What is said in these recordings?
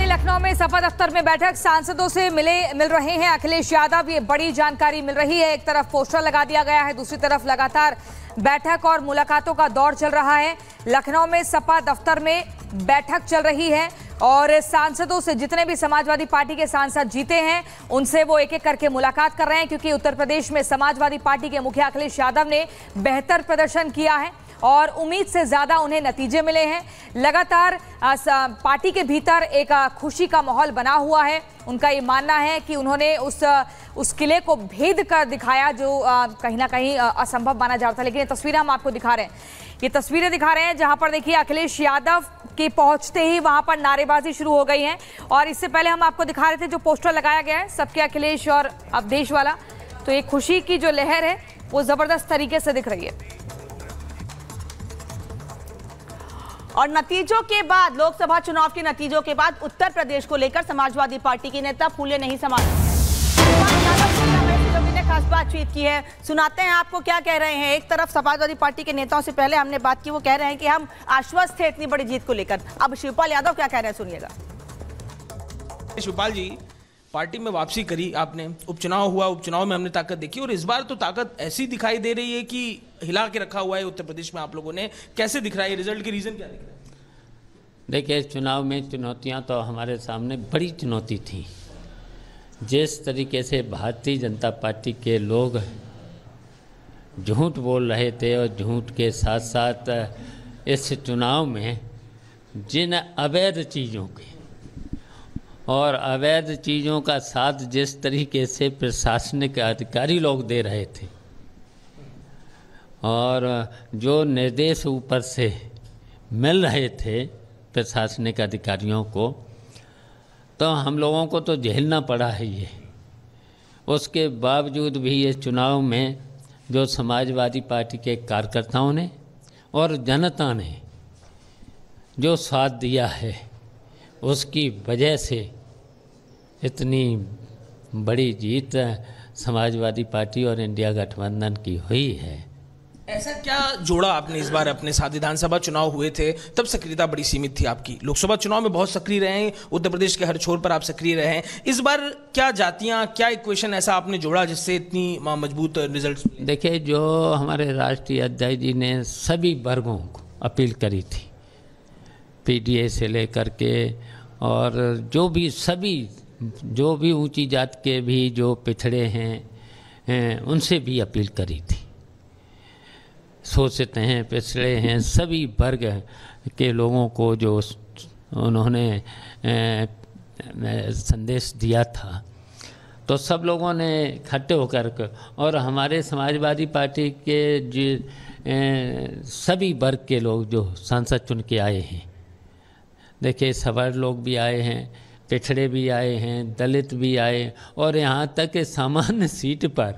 दिन लखनऊ में सपा दफ्तर में बैठक सांसदों से मिले मिल रहे हैं अखिलेश यादव ये बड़ी जानकारी मिल रही है एक तरफ पोस्टर लगा दिया गया है दूसरी तरफ लगातार बैठक और मुलाकातों का दौर चल रहा है लखनऊ में सपा दफ्तर में बैठक चल रही है और सांसदों से जितने भी समाजवादी पार्टी के सांसद जीते हैं उनसे वो एक एक करके मुलाकात कर रहे हैं क्योंकि उत्तर प्रदेश में समाजवादी पार्टी के मुखिया अखिलेश यादव ने बेहतर प्रदर्शन किया है और उम्मीद से ज़्यादा उन्हें नतीजे मिले हैं लगातार पार्टी के भीतर एक खुशी का माहौल बना हुआ है उनका ये मानना है कि उन्होंने उस उस किले को भेद कर दिखाया जो कहीं ना कहीं असंभव माना जा रहा था लेकिन ये तस्वीरें हम आपको दिखा रहे हैं ये तस्वीरें दिखा रहे हैं जहां पर देखिए अखिलेश यादव के पहुंचते ही वहां पर नारेबाजी शुरू हो गई है और इससे पहले हम आपको दिखा रहे थे जो पोस्टर लगाया गया है सबके अखिलेश और अवधेश वाला तो ये खुशी की जो लहर है वो ज़बरदस्त तरीके से दिख रही है और नतीजों के बाद लोकसभा चुनाव के नतीजों के बाद उत्तर प्रदेश को लेकर समाजवादी पार्टी के नेता फूले नहीं समाज खास बातचीत की है सुनाते हैं आपको क्या कह रहे हैं एक तरफ समाजवादी पार्टी के नेताओं से पहले हमने बात की वो कह रहे हैं कि हम आश्वस्त थे इतनी बड़ी जीत को लेकर अब शिवपाल यादव क्या कह रहे हैं सुनिएगा शिवपाल जी पार्टी में वापसी करी आपने उपचुनाव हुआ उपचुनाव में हमने ताकत देखी और इस बार तो ताकत ऐसी दिखाई दे रही है कि हिला के रखा हुआ है उत्तर प्रदेश में आप लोगों ने कैसे दिख रहा है रिजल्ट के रीज़न क्या दिख रहा है देखिए इस चुनाव में चुनौतियां तो हमारे सामने बड़ी चुनौती थी जिस तरीके से भारतीय जनता पार्टी के लोग झूठ बोल रहे थे और झूठ के साथ साथ इस चुनाव में जिन अवैध चीज़ों के और अवैध चीज़ों का साथ जिस तरीके से प्रशासनिक अधिकारी लोग दे रहे थे और जो निर्देश ऊपर से मिल रहे थे प्रशासनिक अधिकारियों को तो हम लोगों को तो झेलना पड़ा है ये उसके बावजूद भी ये चुनाव में जो समाजवादी पार्टी के कार्यकर्ताओं ने और जनता ने जो साथ दिया है उसकी वजह से इतनी बड़ी जीत समाजवादी पार्टी और इंडिया गठबंधन की हुई है ऐसा क्या जोड़ा आपने इस बार अपने साथ विधानसभा चुनाव हुए थे तब सक्रियता बड़ी सीमित थी आपकी लोकसभा चुनाव में बहुत सक्रिय रहे हैं उत्तर प्रदेश के हर छोर पर आप सक्रिय रहे हैं इस बार क्या जातियां क्या इक्वेशन ऐसा आपने जोड़ा जिससे इतनी मजबूत रिजल्ट देखिए जो हमारे राष्ट्रीय अध्यक्ष जी ने सभी वर्गों को अपील करी थी पी से लेकर के और जो भी सभी जो भी ऊंची जात के भी जो पिछड़े हैं, हैं उनसे भी अपील करी थी शोषित हैं पिछड़े हैं सभी वर्ग के लोगों को जो उन्होंने संदेश दिया था तो सब लोगों ने इकट्ठे होकर और हमारे समाजवादी पार्टी के जी सभी वर्ग के लोग जो सांसद चुन के आए हैं देखिए सवर लोग भी आए हैं पिछड़े भी आए हैं दलित भी आए और यहाँ तक कि सामान्य सीट पर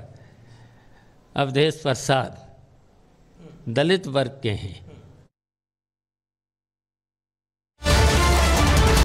अवधेश प्रसाद दलित वर्ग के हैं